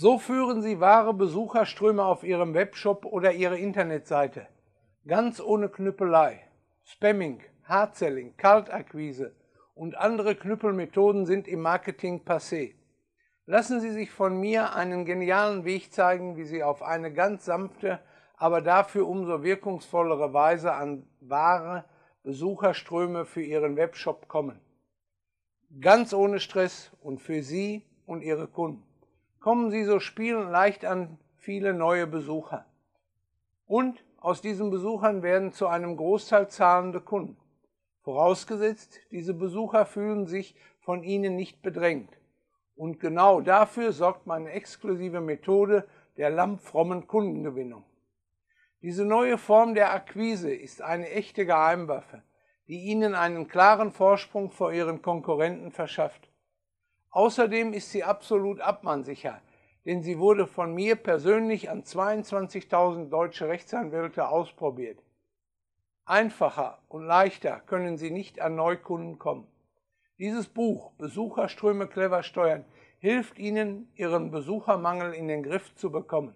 So führen Sie wahre Besucherströme auf Ihrem Webshop oder Ihrer Internetseite. Ganz ohne Knüppelei. Spamming, Hardselling, Kaltakquise und andere Knüppelmethoden sind im Marketing passé. Lassen Sie sich von mir einen genialen Weg zeigen, wie Sie auf eine ganz sanfte, aber dafür umso wirkungsvollere Weise an wahre Besucherströme für Ihren Webshop kommen. Ganz ohne Stress und für Sie und Ihre Kunden kommen sie so spielend leicht an viele neue Besucher. Und aus diesen Besuchern werden zu einem Großteil zahlende Kunden. Vorausgesetzt, diese Besucher fühlen sich von ihnen nicht bedrängt. Und genau dafür sorgt meine exklusive Methode der lammfrommen Kundengewinnung. Diese neue Form der Akquise ist eine echte Geheimwaffe, die Ihnen einen klaren Vorsprung vor Ihren Konkurrenten verschafft. Außerdem ist sie absolut abmannsicher, denn sie wurde von mir persönlich an 22.000 deutsche Rechtsanwälte ausprobiert. Einfacher und leichter können sie nicht an Neukunden kommen. Dieses Buch Besucherströme clever steuern hilft Ihnen, Ihren Besuchermangel in den Griff zu bekommen.